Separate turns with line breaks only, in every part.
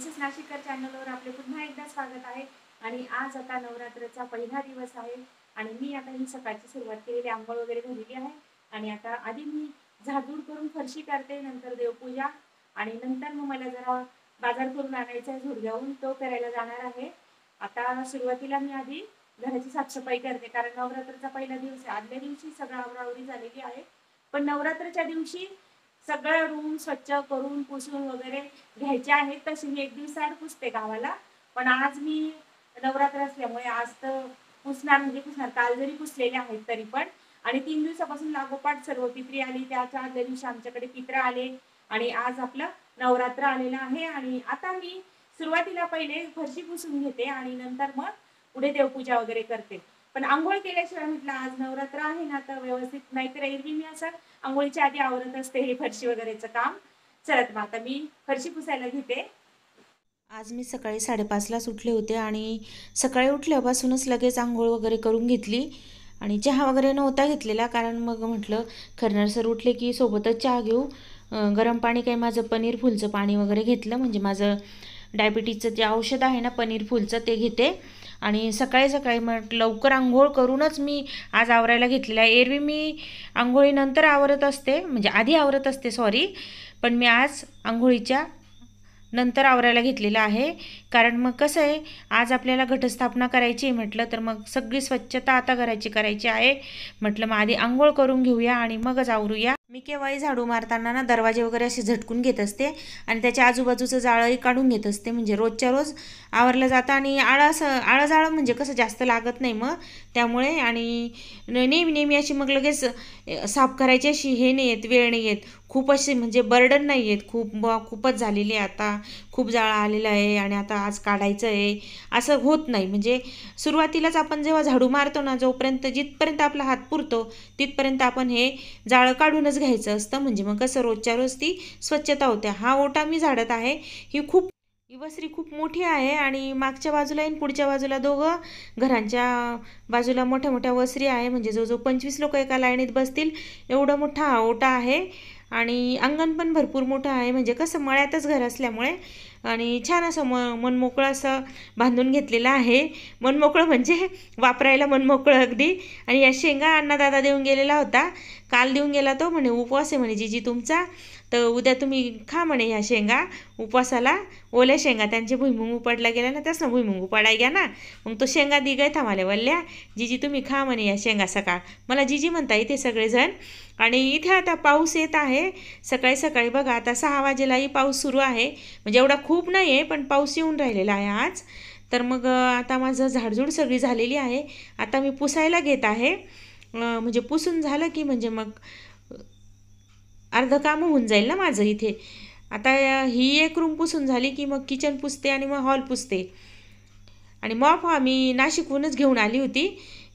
Mrs नाशिककर चॅनलवर आपले पुन्हा एकदा स्वागत आहे आणि आज आता नवरात्रचा पहिला दिवस आहे आणि मी आता ही सकाळची सुरुवात केलेली आंघोळ वगैरे झालेली आहे आणि आता आधी मी झाडूड करून फरशी करते नंतर देवपूजा आणि नंतर मग मला जरा बाजार करून आणायचा आहे झुरग्याहून तो करायला जाणार आहे आता सुरुवातीला मी आधी घराची साफसफाई करते कारण नवरात्रचा पहिला दिवस आहे आदल्या दिवशी सगळं आवरावरी झालेली आहे पण नवरात्रच्या दिवशी सगळं रूम स्वच्छ करून पुसून वगैरे घ्यायचे आहेत तशी मी एक दिवसाआड पुसते गावाला पण आज मी नवरात्र असल्यामुळे आज तर पुसणार म्हणजे पुसणार काल जरी पुसलेले आहेत तरी पण आणि तीन दिवसापासून लागोपाठ सर्व पित्री आली त्याच्या आदल्या दिवशी आमच्याकडे पित्र आले आणि आज आपलं नवरात्र आलेलं आहे आणि आता मी सुरुवातीला पहिले फरशी पुसून घेते आणि नंतर मग पुढे देवपूजा वगैरे करते पण आंघोळ केल्याशिवाय म्हटलं आज नवरात्र आहे ना तर व्यवस्थित नाहीतर एरवी मी असं आंघोळीच्या आधी आवरत असते हे फरशी वगैरेचं काम चलत मग आता मी फरशी पुसायला घेते आज मी सकाळी साडेपाचलाच उठले होते आणि सकाळी उठल्यापासूनच लगेच आंघोळ वगैरे करून घेतली आणि चहा वगैरे नव्हता घेतलेला कारण मग म्हटलं खरणार सर उठले की सोबतच चहा घेऊ गरम पाणी काही माझं पनीर फुलचं पाणी वगैरे घेतलं म्हणजे माझं डायबिटीजचं जे औषध आहे ना पनीर फुलचं ते घेते आणि सकाळी सकाळी म्हट लवकर आंघोळ करूनच मी आज आवरायला घेतलेला आहे एरवी मी आंघोळीनंतर आवरत असते म्हणजे आधी आवरत असते सॉरी पण मी आज आंघोळीच्या नंतर आवरायला घेतलेलं आहे कारण मग कसं आहे आज आपल्याला घटस्थापना करायची आहे म्हटलं तर मग सगळी स्वच्छता आता करायची करायची आहे म्हटलं मग आधी आंघोळ करून घेऊया आणि मगच आवरूया मी केव्हाही झाडू मारताना ना दरवाजे वगैरे असे झटकून घेत असते आणि त्याच्या आजूबाजूचं जाळंही काढून घेत असते म्हणजे रोजच्या रोज आवरलं जातं आणि आळस जाळं म्हणजे कसं जास्त लागत नाही मग त्यामुळे आणि नेहमी नेहमी अशी मग लगेच साफ करायची अशी हे नाही येत वेळ नाही येत खूप असे म्हणजे बर्डन नाही आहेत खूप खूपच झालेली आहे आता खूप जाळा आलेला आहे आणि आता आज काढायचं आहे असं होत नाही म्हणजे सुरुवातीलाच आपण जेव्हा झाडू मारतो ना जोपर्यंत जिथपर्यंत आपला हात पुरतो तिथपर्यंत आपण हे जाळं काढूनच घ्यायचं असतं म्हणजे मग कसं रोजच्या रोज ती स्वच्छता होते हा ओटा मी झाडत आहे ही खूप ही वसरी खूप मोठी आहे आणि मागच्या बाजूला आणि पुढच्या बाजूला दोघं घरांच्या बाजूला मोठ्या मोठ्या वसरी आहे म्हणजे जो जो पंचवीस लोक एका लाईनीत बसतील एवढा मोठा ओटा आहे आणि अंगण पण भरपूर मोठं आहे म्हणजे कसं मळ्यातच घर असल्यामुळे आणि छान असं म मनमोकळं असं बांधून घेतलेलं आहे मनमोकळं म्हणजे वापरायला मनमोकळं अगदी आणि या शेंगा अण्णादादा देऊन गेलेला होता काल देऊन गेला तो म्हणे उपवास आहे म्हणे जी तुमचा तर उद्या तुम्ही खा म्हणे ह्या शेंगा उपवासाला ओल्या शेंगा त्यांचे भुईमुंग उपडला गेला ना त्याच भुईमुंग उपाडाय घ्या ना मग तो शेंगा दिगाय थांबाले वल्ल्या जीजी तुम्ही खा म्हणे या शेंगा सकाळ मला जिजी म्हणता इथे सगळेजण आणि इथे आता पाऊस येत आहे सकाळी सकाळी बघा आता सहा वाजेलाही पाऊस सुरू आहे म्हणजे एवढा खूप नाही आहे पण पाऊस येऊन राहिलेला आहे आज तर मग आता माझं झाडझूड सगळी झालेली आहे आता मी पुसायला घेत आहे म्हणजे पुसून झालं की म्हणजे मग अर्धं काम होऊन जाईल ना माझं इथे आता ही एक रूम पुसून झाली की मग किचन पुसते आणि मग हॉल पुसते आणि मॉप हा मी नाशिकहूनच घेऊन आली होती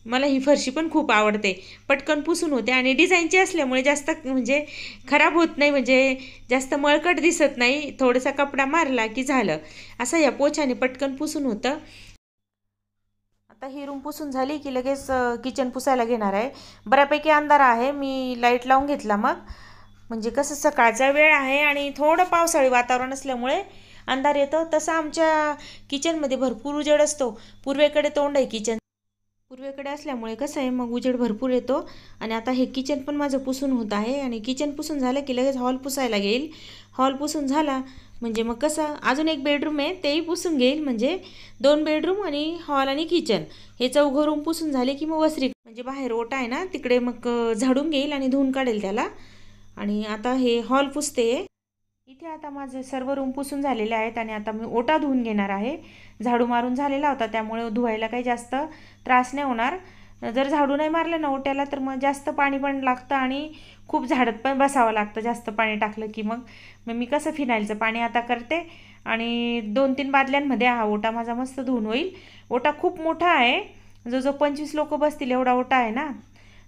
मला ही फरशी पण खूप आवडते पटकन पुसून होते आणि डिझाईनची असल्यामुळे जास्त म्हणजे खराब होत नाही म्हणजे जास्त मळकट दिसत नाही थोडासा कपडा मारला की झालं असं या पोछाने पटकन पुसून होतं आता ही रूम पुसून झाली की लगेच किचन पुसायला घेणार आहे बऱ्यापैकी अंधार आहे मी लाईट लावून घेतला मग म्हणजे कसं सकाळचा वेळ आहे आणि थोडं पावसाळी वातावरण असल्यामुळे अंधार येतं तसं आमच्या किचनमध्ये भरपूर उजेड असतो पूर्वेकडे तोंड आहे किचन पूर्वेकडे असल्यामुळे कसं आहे मग उजेड भरपूर येतो आणि आता हे किचन पण माझं पुसून होत आहे आणि किचन पुसून झालं की लगेच हॉल पुसायला घेईल हॉल पुसून झाला म्हणजे मग कसं अजून एक बेडरूम आहे तेही पुसून घेईल म्हणजे दोन बेडरूम आणि हॉल आणि किचन हे चौघं रूम पुसून झाले की मग वसरी म्हणजे बाहेर ओटा आहे ना तिकडे मग झाडून घेईल आणि धुवून काढेल त्याला आणि आता हे हॉल पुसते इथे आता माझे सर्व रूम पुसून झालेले आहेत आणि आता मी ओटा धुवून घेणार आहे झाडू मारून झालेला होता त्यामुळे धुवायला काही जास्त त्रास नाही होणार जर झाडू नाही मारलं ना ओट्याला तर मग जास्त पाणी पण लागतं आणि खूप झाडत पण बसावं लागतं जास्त पाणी टाकलं की मग मग मी कसं फिनायलचं पाणी आता करते आणि दोन तीन बादल्यांमध्ये हा ओटा माझा मस्त धुवून होईल ओटा खूप मोठा आहे जो जो पंचवीस लोक बसतील एवढा ओटा आहे ना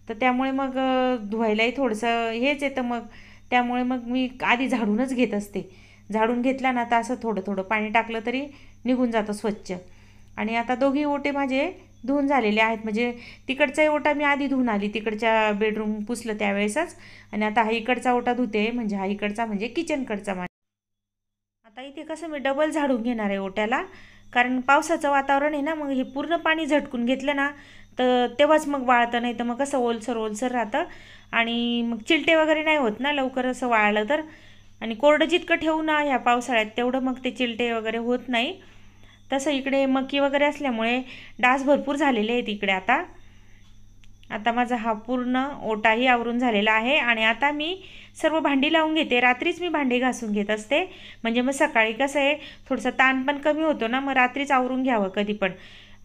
तर त्यामुळे मग धुवायलाही थोडंसं हेच येतं मग त्यामुळे मग मी आधी झाडूनच घेत असते झाडून घेतला ना आता असं थोडं थोडं पाणी टाकलं तरी निघून जातं स्वच्छ आणि आता दोघी ओटे माझे धुवून झालेले आहेत म्हणजे तिकडचाही ओटा मी आधी धुवून आली तिकडच्या बेडरूम पुसलं त्यावेळेसच आणि आता हा इकडचा ओटा धुते म्हणजे हा इकडचा म्हणजे किचनकडचा माझा आता इथे कसं मी डबल झाडून घेणार आहे ओट्याला कारण पावसाचं वातावरण आहे ना मग हे पूर्ण पाणी झटकून घेतलं ना तर तेव्हाच मग वाळतं नाही तर मग कसं ओलसर ओलसर राहतं आणि मग चिलटे वगैरे नाही होत ना लवकर असं वाळलं तर आणि कोरडं जितकं ठेवू ना ह्या पावसाळ्यात तेवढं मग ते चिलटे वगैरे होत नाही तसं इकडे मक्की वगैरे असल्यामुळे डास भरपूर झालेले आहेत इकडे आता आता माझा हा पूर्ण ओटाही आवरून झालेला आहे आणि आता मी सर्व भांडी लावून घेते रात्रीच मी भांडी घासून घेत असते म्हणजे मग सकाळी कसं आहे थोडंसं ताण पण कमी होतो ना मग रात्रीच आवरून घ्यावं कधी पण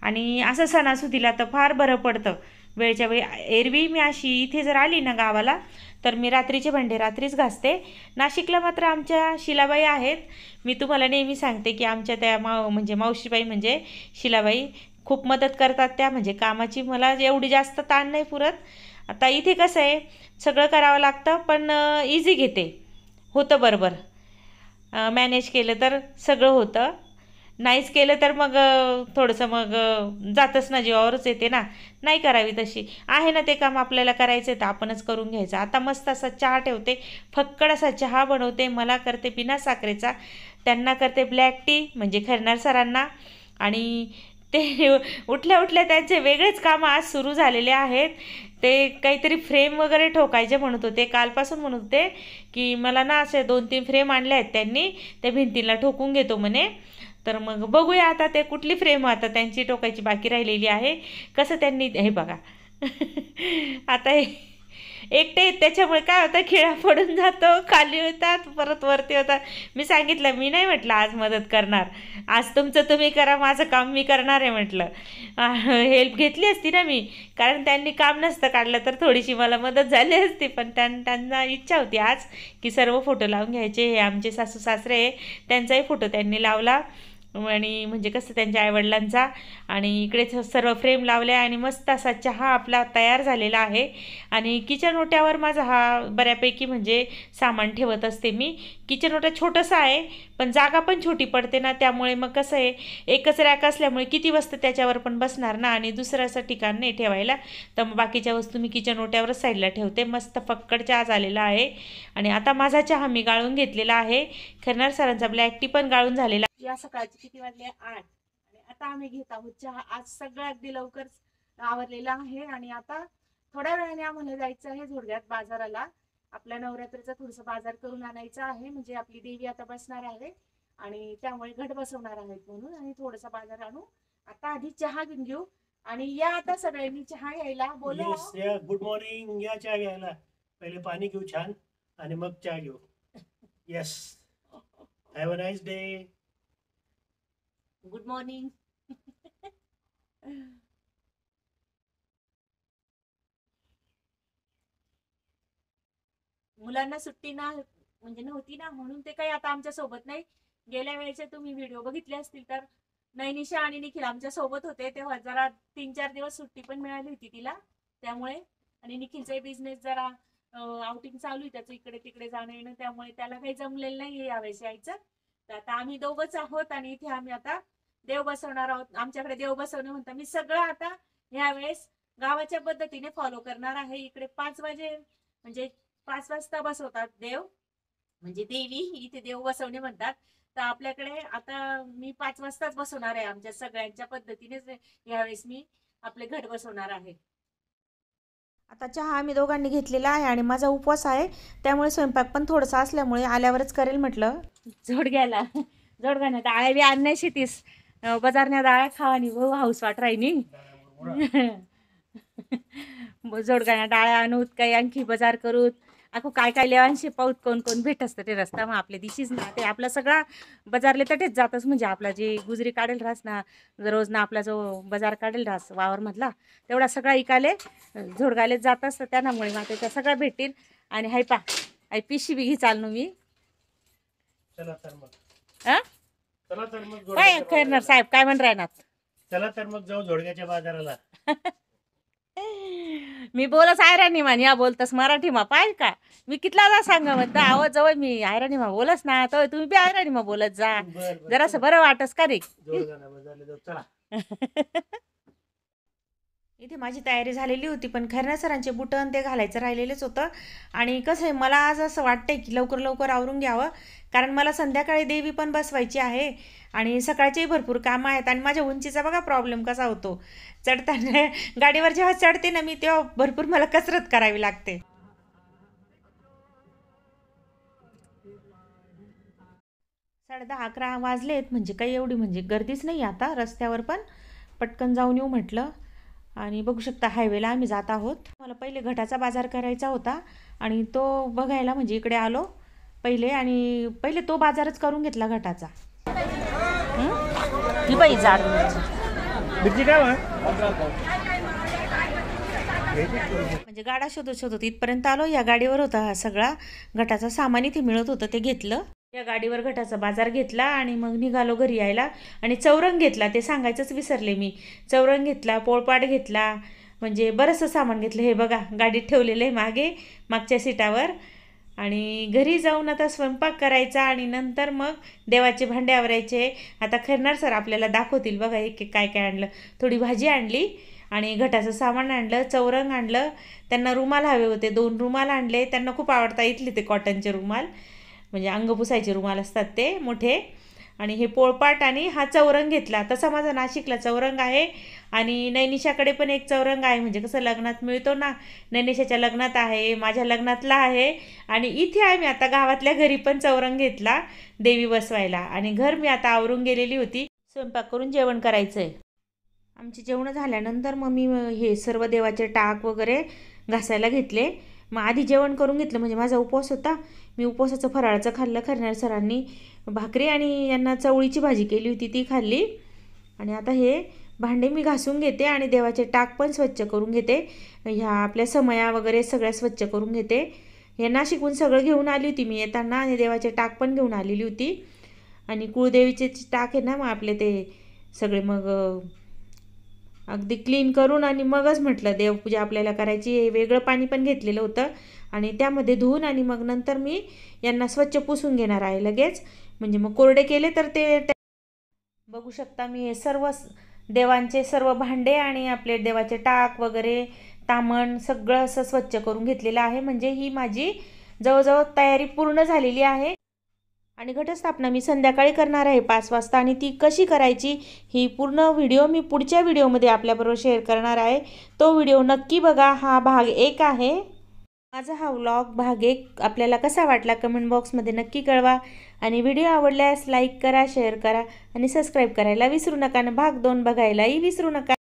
आणि असं सणासुदीला तर फार बरं पडतं वेळच्या वेळी एरवी मी अशी इथे जर आली ना गावाला तर मी रात्रीचे भांडे रात्रीच घासते नाशिकला मात्र आमच्या शिलाबाई आहेत मी तुम्हाला नेहमी सांगते की आमच्या त्या माव म्हणजे मावशीबाई म्हणजे शिलाबाई खूप मदत करतात त्या म्हणजे कामाची मला एवढी जास्त ताण नाही पुरत आता इथे कसं आहे सगळं करावं लागतं पण इझी घेते होतं बरोबर मॅनेज केलं तर सगळं होतं नाहीच केलं तर मग थोडंसं मग जातच ना जीवावरच येते ना नाही करावी तशी आहे ना ते काम आपल्याला करायचं तर आपणच करून घ्यायचं आता मस्त असा चहा ठेवते फक्कड असा चहा बनवते मला करते बिना साखरेचा त्यांना करते ब्लॅक टी म्हणजे खरणार सरांना आणि ते उठल्या उठल्या त्यांचे वेगळेच काम आज सुरू झालेले आहेत ते काहीतरी फ्रेम वगैरे ठोकायचे म्हणत होते कालपासून म्हणत होते की मला ना असे दोन तीन फ्रेम आणले आहेत त्यांनी त्या भिंतीला ठोकून घेतो म्हणे तर मग बघूया आता ते कुठली फ्रेम आता त्यांची टोकायची बाकी राहिलेली आहे कसं त्यांनी हे बघा आता हे एकटे त्याच्यामुळे काय होतं खिळा पडून जातो खाली होतात परत वरती होतात मी सांगितलं मी नाही म्हटलं आज मदत करणार आज तुमचं तुम्ही करा माझं काम मी करणार आहे म्हटलं हेल्प घेतली असती ना मी कारण त्यांनी काम नसतं काढलं तर थोडीशी मला मदत झाली असती पण त्यांना इच्छा होती आज की सर्व फोटो लावून घ्यायचे हे आमचे सासू सासरे त्यांचाही फोटो त्यांनी लावला आणि म्हणजे कसं त्यांच्या आईवडिलांचा आणि इकडे सर्व फ्रेम लावले आणि मस्त असा चहा आपला तयार झालेला आहे आणि किचन ओट्यावर माझा हा बऱ्यापैकी म्हणजे सामान ठेवत असते मी किचन ओटा छोटंसं आहे पण जागा पण छोटी पडते ना त्यामुळे मग कसं आहे एकच रॅक असल्यामुळे किती वस्तू त्याच्यावर पण बसणार ना आणि दुसरं असं ठिकाण नाही ठेवायला तर मग बाकीच्या वस्तू मी किचन ओट्यावरच साईडला ठेवते मस्त फक्कड चहा झालेला आहे आणि आता माझा चहा मी गाळून घेतलेला आहे खरणार सरांचा ब्लॅक टी पण गाळून झालेला या सकाळची किती वाजले आठ आणि आता आम्ही घेत आहोत चहा आज सगळं अगदी लवकर आवरलेला आहे आणि आता थोड्या वेळाने आम्हाला जायचं आहे झोडग्यात बाजाराला आपल्या नवरात्रीचा थोडस बाजार करून आणायचा आहे म्हणजे आपली देवी आता बसणार आहे आणि त्यामुळे घट बसवणार आहेत म्हणून आणि थोडासा बाजार आणू आता आधी चहा घेऊन घेऊ आणि या आता सगळ्यांनी चहा घ्यायला बोला गुड मॉर्निंग या चहा घ्यायला पहिले पाणी घेऊ छान आणि मग चहा घेऊ yes have a nice day good morning मुलांना सुट्टी ना म्हणजे नव्हती ना म्हणून ते काही आता आमच्या सोबत नाही गेल्या वेळेचे तुम्ही व्हिडिओ बघितले असतील तर नैनिशा आणि निखिल आमच्या सोबत होते तेव्हा जरा तीन चार दिवस सुट्टी पण मिळाली होती तिला त्यामुळे आणि निखिलचा बिझनेस जरा आउटिंग चालू आहे त्याचं इकडे तिकडे जाणं येणं त्यामुळे त्याला काही जमलेलं नाही यावेळेस यायचं तर आता आम्ही दोघंच आहोत आणि इथे आम्ही आता देव बसवणार आहोत आमच्याकडे देव बसवणे म्हणतात मी सगळं आता यावेळेस गावाच्या पद्धतीने फॉलो करणार आहे इकडे पाच वाजे म्हणजे पाच वाजता बसवतात देव म्हणजे देवी इथे देव बसवणे म्हणतात तर आपल्याकडे आता मी पाच वाजताच बसवणार आहे आमच्या सगळ्यांच्या पद्धतीने यावेळेस मी आपले घर बसवणार आहे आता चहा आम्ही दोघांनी घेतलेला आहे आणि माझा उपवास आहे त्यामुळे स्वयंपाक पण थोडासा असल्यामुळे आल्यावरच करेल म्हटलं जोड घ्यायला जोड घ्या डाळ्या बी आणण्या शेतीस બજારના દાળા खावानी हाऊस वाट રાઈની જોડકાના डाळ्या आणूत काही आणखी बाजार करूत आखो काय काय लेवांशी पाऊत कोण कोण भेट असतं ते रस्ता मग आपल्या दिशीच ना ते आपला सगळा बजारले तटेच जातच म्हणजे आपला जे गुजरी काढेल राहस ना रोज ना आपला जो बाजार काढेल राहस वावरमधला तेवढा सगळा इकाले झोडगाले जात असतं त्यामुळे मग ते सगळं भेटतील आणि हाय पा आई पिशी बिघी चालणू मी हां चला तर मग काय जोडग्याच्या करणार बाजाराला. साहेब काय म्हणणार ना चला तर मग जाऊ जोडग्याच्या बाजाराला मी बोलस आयराणी मान या बोलतस मराठी मा पाहिजे का मी कितला जा सांगा म्हणत आवाज जवळ मी आयराणी मा बोलस ना तर तुम्ही बी आयराणी मा बोलत जा बर बर बरं वाटस का रे जोडगा जाऊ चला इथे माझी तयारी झालेली होती पण खैरना सरांचे बुटन ते घालायचं राहिलेलंच होतं आणि कसं आहे मला आज असं वाटतंय की लवकर लवकर आवरून घ्यावं कारण मला संध्याकाळी देवी पण बसवायची आहे आणि सकाळचेही भरपूर कामं आहेत आणि माझ्या उंचीचा बघा प्रॉब्लेम कसा होतो चढताना गाडीवर जेव्हा चढते ना मी तेव्हा भरपूर मला कसरत करावी लागते साडेदहा दहा अकरा वाजलेत म्हणजे काही एवढी म्हणजे गर्दीच नाही आता रस्त्यावर पण पटकन जाऊन येऊ म्हटलं आणि बघू शकता हायवेला आम्ही जात आहोत मला पहिले घटाचा बाजार करायचा होता आणि तो बघायला म्हणजे इकडे आलो पहिले आणि पहिले तो बाजारच करून घेतला घटाचा म्हणजे गाडा शोधत शोधत इथपर्यंत आलो या गाडीवर होता हा सगळा घटाचा सामान इथे मिळत होतं ते घेतलं या गाडीवर घटाचा बाजार घेतला आणि मग निघालो घरी यायला आणि चौरंग घेतला ते सांगायचंच विसरले मी चौरंग घेतला पोळपाट घेतला म्हणजे बरंचसं सामान घेतलं हे बघा गाडीत ठेवलेलं आहे मागे मागच्या सीटावर आणि घरी जाऊन आता स्वयंपाक करायचा आणि नंतर मग देवाचे भांडे आवरायचे आता खरणार सर आपल्याला दाखवतील बघा एक काय काय आणलं थोडी भाजी आणली आणि घटाचं सामान आणलं चौरंग आणलं त्यांना रुमाल हवे होते दोन रुमाल आणले त्यांना खूप आवडता इथले ते कॉटनचे रुमाल म्हणजे अंग पुसायचे रुमाल असतात ते मोठे आणि हे पोळपाट आणि हा चौरंग घेतला तसा माझा नाशिकला चौरंग आहे आणि नैनिशाकडे पण एक चौरंग आहे म्हणजे कसं लग्नात मिळतो ना नैनिशाच्या लग्नात आहे माझ्या लग्नातला आहे आणि इथे आहे मी आता गावातल्या घरी पण चौरंग घेतला देवी बसवायला आणि घर मी आता आवरून गेलेली होती स्वयंपाक करून जेवण करायचं आहे आमची जेवणं झाल्यानंतर मग मी हे सर्व देवाचे टाक वगैरे घासायला घेतले मग आधी जेवण करून घेतलं म्हणजे माझा उपवास होता मी उपवासाचं फराळाचं खाल्लं खरणार सरांनी भाकरी आणि यांना चवळीची भाजी केली होती ती खाल्ली आणि आता हे भांडे मी घासून घेते आणि देवाचे टाक पण स्वच्छ करून घेते ह्या आपल्या समया वगैरे सगळ्या स्वच्छ करून घेते यांना शिकून सगळं घेऊन आली होती मी येताना आणि देवाचे टाक पण घेऊन आलेली होती आणि कुळदेवीचे टाक आहे ना मग आपले ते सगळे मग अगदी क्लीन करून आणि मगच म्हटलं देवपूजा आपल्याला करायची हे वेगळं पाणी पण घेतलेलं होतं आणि त्यामध्ये धुवून आणि मग नंतर मी यांना स्वच्छ पुसून घेणार आहे लगेच म्हणजे मग कोरडे केले तर ते बघू शकता मी हे सर्व देवांचे सर्व भांडे आणि आपले देवाचे टाक वगैरे तामण सगळं असं स्वच्छ करून घेतलेलं आहे म्हणजे ही माझी जवळजवळ तयारी पूर्ण झालेली आहे आणि घटस्थापना मी संध्याकाळी करणार आहे पाच वाजता आणि ती कशी करायची ही पूर्ण व्हिडिओ मी पुढच्या व्हिडिओमध्ये आपल्याबरोबर शेअर करणार आहे तो व्हिडिओ नक्की बघा हा भाग एक आहे माझा हा व्लॉग भाग एक आपल्याला कसा वाटला कमेंट बॉक्समध्ये नक्की कळवा आणि व्हिडिओ आवडल्यास लाईक करा शेअर करा आणि सबस्क्राईब करायला विसरू नका आणि भाग दोन बघायलाही विसरू नका